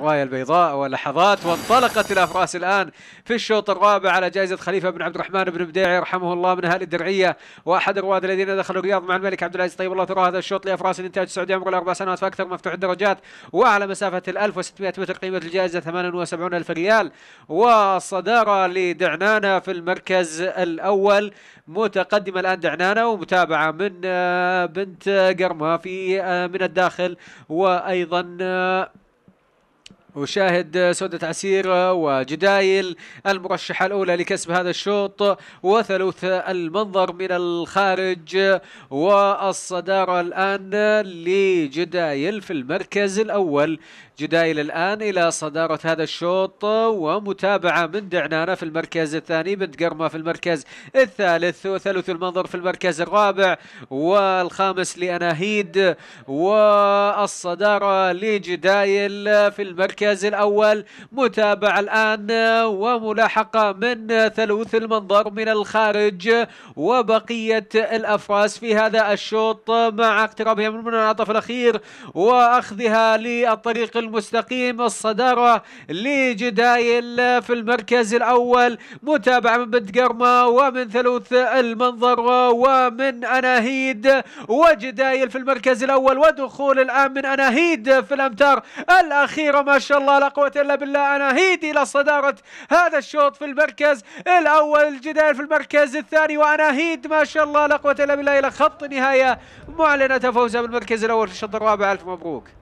الراية البيضاء ولحظات وانطلقت الأفراس الآن في الشوط الرابع على جائزة خليفة بن عبد الرحمن بن بديعي يرحمه الله من أهل الدرعية وأحد الرواد الذين دخلوا الرياض مع الملك عبد العزيز طيب الله ثراه هذا الشوط لأفراس الإنتاج السعودي عمره الأربع سنوات فأكثر مفتوح الدرجات وعلى مسافة ال 1600 متر قيمة الجائزة 78 ألف ريال والصدارة لدعنانة في المركز الأول متقدمة الآن دعنانة ومتابعة من آه، بنت قرمة في آه، من الداخل وأيضا آه، وشاهد سودة عسير وجدايل المرشحة الأولى لكسب هذا الشوط وثلث المنظر من الخارج والصدارة الآن لجدايل في المركز الأول جدايل الآن إلى صدارة هذا الشوط ومتابعة من دعنانة في المركز الثاني بنت قرمة في المركز الثالث وثلث المنظر في المركز الرابع والخامس لأناهيد والصدارة لجدايل في المركز المركز الأول متابعة الآن وملاحقة من ثلوث المنظر من الخارج وبقية الأفراس في هذا الشوط مع اقترابها من المنعطف الأخير وأخذها للطريق المستقيم الصدارة لجدايل في المركز الأول متابعة من بنت قرمة ومن ثلوث المنظر ومن أناهيد وجدايل في المركز الأول ودخول الآن من أناهيد في الأمتار الأخيرة ما شاء شاء الله لا قوة إلا بالله أنا هيدي إلى صدارة هذا الشوط في المركز الأول الجدال في المركز الثاني وأنا هيد ما شاء الله لا قوة إلا بالله إلى خط نهاية معلنة فوزها بالمركز الأول في الشوط الرابع ألف مبروك